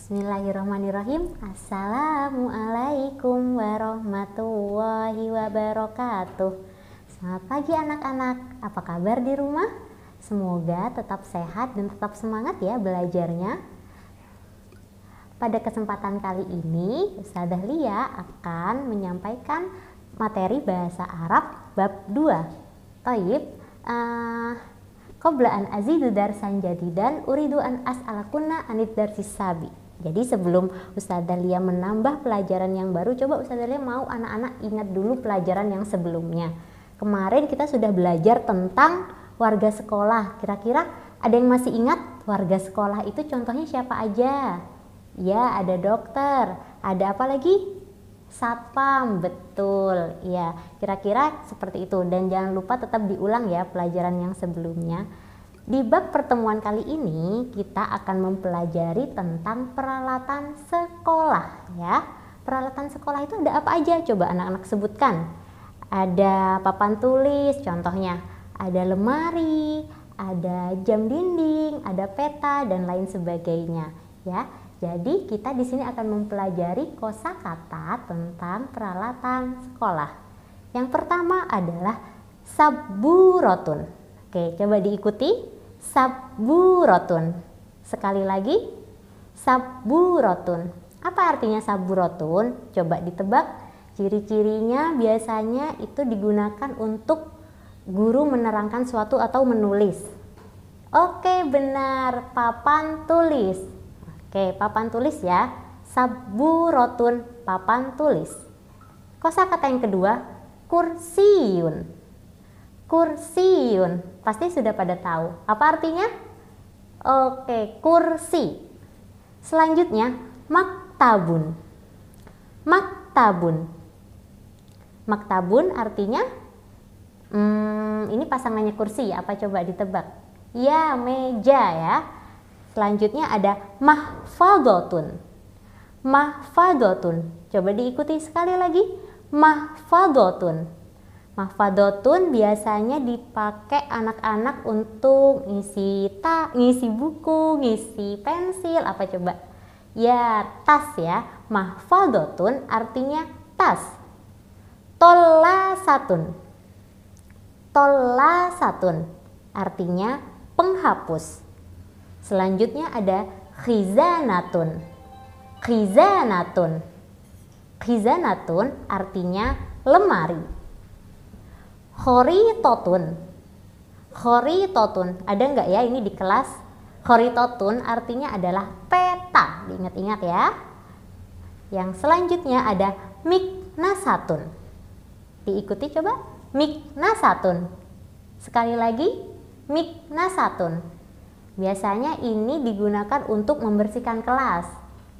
Bismillahirrahmanirrahim Assalamualaikum warahmatullahi wabarakatuh Selamat pagi anak-anak Apa kabar di rumah? Semoga tetap sehat dan tetap semangat ya belajarnya Pada kesempatan kali ini Ustazah Lia akan menyampaikan materi bahasa Arab bab 2 Taib uh, Qobla an azidu darsan jadidan uridu an as'alakunna anid darsis sabi jadi sebelum Ustaz Dahlia menambah pelajaran yang baru, coba Ustaz Dahlia mau anak-anak ingat dulu pelajaran yang sebelumnya. Kemarin kita sudah belajar tentang warga sekolah. Kira-kira ada yang masih ingat warga sekolah itu contohnya siapa aja? Ya, ada dokter, ada apa lagi? Satpam, betul. Ya, kira-kira seperti itu. Dan jangan lupa tetap diulang ya pelajaran yang sebelumnya. Di bab pertemuan kali ini kita akan mempelajari tentang peralatan sekolah ya. Peralatan sekolah itu ada apa aja? Coba anak-anak sebutkan. Ada papan tulis contohnya, ada lemari, ada jam dinding, ada peta dan lain sebagainya ya. Jadi kita di sini akan mempelajari kosakata tentang peralatan sekolah. Yang pertama adalah saburotun. Oke, coba diikuti. Sabu rotun. Sekali lagi, sabu rotun. Apa artinya sabu rotun? Coba ditebak. Ciri-cirinya biasanya itu digunakan untuk guru menerangkan suatu atau menulis. Oke, benar. Papan tulis. Oke, papan tulis ya. Sabu rotun, papan tulis. Kosakata yang kedua, kursiun. Kursiun. Pasti sudah pada tahu. Apa artinya? Oke, kursi. Selanjutnya, maktabun. Maktabun. Maktabun artinya hmm, ini pasangannya kursi ya, apa coba ditebak? Ya, meja ya. Selanjutnya ada mahfadotun. Mahfadotun. Coba diikuti sekali lagi. Mahfadotun Mahfadotun biasanya dipakai anak-anak untuk ngisi ta, ngisi buku, ngisi pensil, apa coba? Ya, tas ya. Mahfadotun artinya tas. Tolasatun. Tolasatun artinya penghapus. Selanjutnya ada khizanatun. Khizanatun. Khizanatun artinya lemari. Khori totun. Ada nggak ya ini di kelas? totun artinya adalah peta. ingat ingat ya. Yang selanjutnya ada miknasatun. Diikuti coba. Miknasatun. Sekali lagi, miknasatun. Biasanya ini digunakan untuk membersihkan kelas,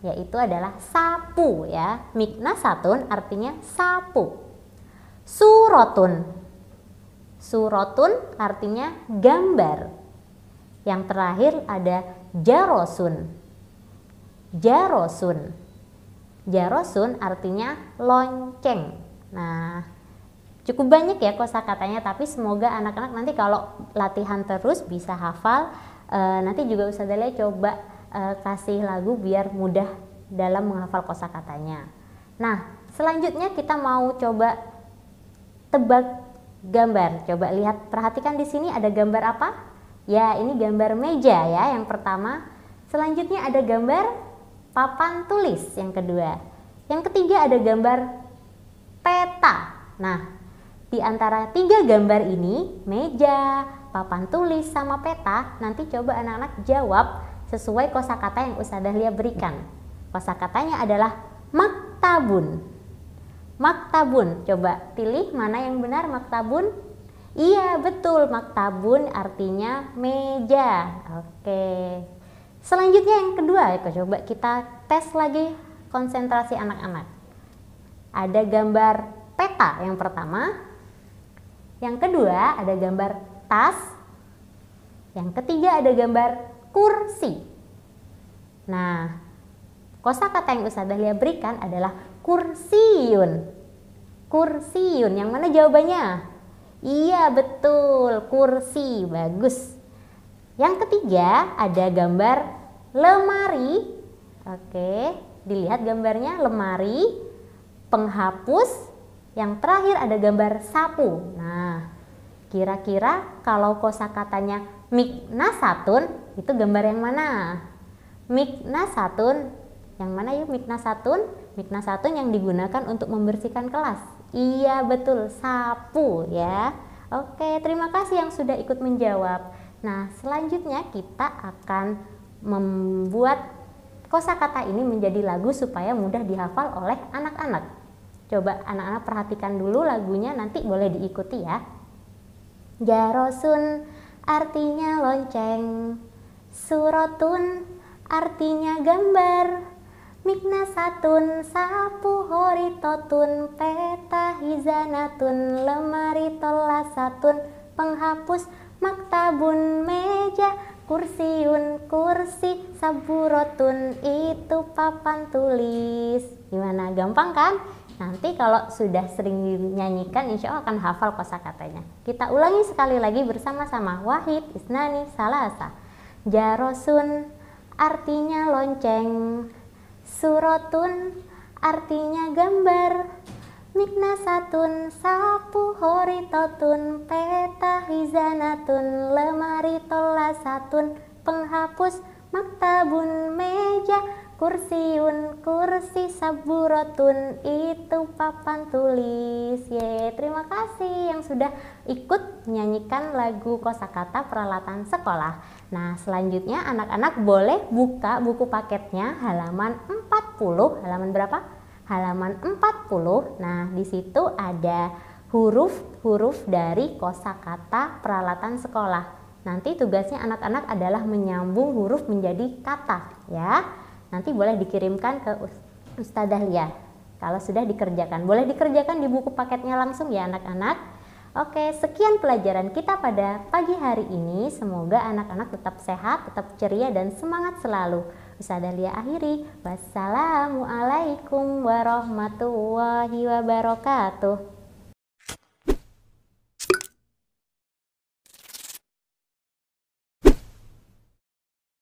yaitu adalah sapu ya. Miknasatun artinya sapu. Surotun Surotun artinya gambar. Yang terakhir ada jarosun. Jarosun. Jarosun artinya lonceng. Nah, cukup banyak ya kosa katanya. tapi semoga anak-anak nanti kalau latihan terus bisa hafal. E, nanti juga bisa Lia coba e, kasih lagu biar mudah dalam menghafal kosa katanya. Nah, selanjutnya kita mau coba tebak gambar. Coba lihat, perhatikan di sini ada gambar apa? Ya, ini gambar meja ya yang pertama. Selanjutnya ada gambar papan tulis yang kedua. Yang ketiga ada gambar peta. Nah, di antara tiga gambar ini, meja, papan tulis, sama peta, nanti coba anak-anak jawab sesuai kosakata yang Ustazah Lia berikan. Kosakatanya adalah maktabun. Maktabun. Coba pilih mana yang benar maktabun? Iya, betul. Maktabun artinya meja. Oke. Selanjutnya yang kedua, ya, coba kita tes lagi konsentrasi anak-anak. Ada gambar peta yang pertama. Yang kedua ada gambar tas. Yang ketiga ada gambar kursi. Nah, kosakata yang Ustazah Lia berikan adalah Kursiun. Kursiun. Yang mana jawabannya? Iya, betul. Kursi. Bagus. Yang ketiga ada gambar lemari. Oke, dilihat gambarnya lemari, penghapus, yang terakhir ada gambar sapu. Nah, kira-kira kalau kosakatanya miknasatun itu gambar yang mana? Miknasatun yang mana yuk miknasatun? Mikna satu yang digunakan untuk membersihkan kelas. Iya betul, sapu ya. Oke, terima kasih yang sudah ikut menjawab. Nah, selanjutnya kita akan membuat kosakata ini menjadi lagu supaya mudah dihafal oleh anak-anak. Coba anak-anak perhatikan dulu lagunya nanti boleh diikuti ya. Jarosun artinya lonceng, surotun artinya gambar, Mikna satun sapu hori totun peta hizanatun lemari tola satun penghapus maktabun meja kursiun kursi saburotun itu papan tulis gimana gampang kan nanti kalau sudah sering dinyanyikan insya Allah akan hafal kosakatanya kita ulangi sekali lagi bersama-sama wahid isnani salasa jarosun artinya lonceng Surotun artinya gambar. Miknasatun sapu horitotun peta hizanatun lemari tolasatun penghapus maktabun meja kursiun kursi saburotun itu papan tulis ye terima kasih yang sudah ikut menyanyikan lagu kosakata peralatan sekolah nah selanjutnya anak-anak boleh buka buku paketnya halaman 40 halaman berapa halaman 40 nah di situ ada huruf-huruf dari kosakata peralatan sekolah nanti tugasnya anak-anak adalah menyambung huruf menjadi kata ya nanti boleh dikirimkan ke Ustadzah Lia kalau sudah dikerjakan. Boleh dikerjakan di buku paketnya langsung ya anak-anak. Oke, sekian pelajaran kita pada pagi hari ini. Semoga anak-anak tetap sehat, tetap ceria dan semangat selalu. Ustazah Lia akhiri. Wassalamualaikum warahmatullahi wabarakatuh.